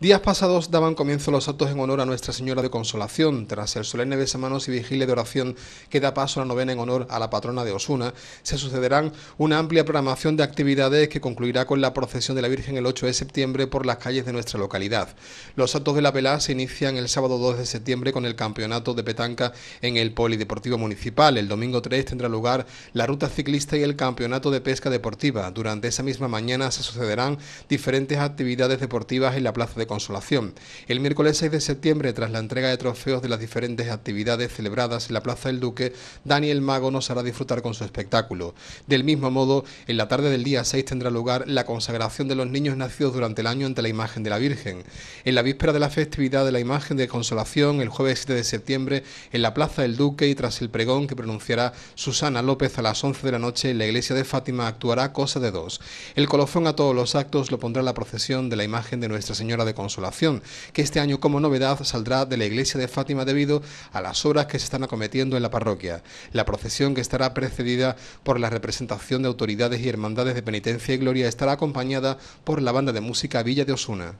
Días pasados daban comienzo los actos en honor a Nuestra Señora de Consolación. Tras el solemne semanas y vigilia de oración que da paso a la novena en honor a la patrona de Osuna, se sucederán una amplia programación de actividades que concluirá con la procesión de la Virgen el 8 de septiembre por las calles de nuestra localidad. Los actos de la Pelá se inician el sábado 2 de septiembre con el campeonato de petanca en el Polideportivo Municipal. El domingo 3 tendrá lugar la ruta ciclista y el campeonato de pesca deportiva. Durante esa misma mañana se sucederán diferentes actividades deportivas en la Plaza de consolación. El miércoles 6 de septiembre, tras la entrega de trofeos de las diferentes actividades celebradas en la Plaza del Duque, Daniel Mago nos hará disfrutar con su espectáculo. Del mismo modo, en la tarde del día 6 tendrá lugar la consagración de los niños nacidos durante el año ante la imagen de la Virgen. En la víspera de la festividad de la imagen de consolación, el jueves 7 de septiembre, en la Plaza del Duque y tras el pregón que pronunciará Susana López a las 11 de la noche la iglesia de Fátima actuará Cosa de Dos. El colofón a todos los actos lo pondrá la procesión de la imagen de Nuestra Señora de consolación, que este año como novedad saldrá de la iglesia de Fátima debido a las obras que se están acometiendo en la parroquia. La procesión que estará precedida por la representación de autoridades y hermandades de penitencia y gloria estará acompañada por la banda de música Villa de Osuna.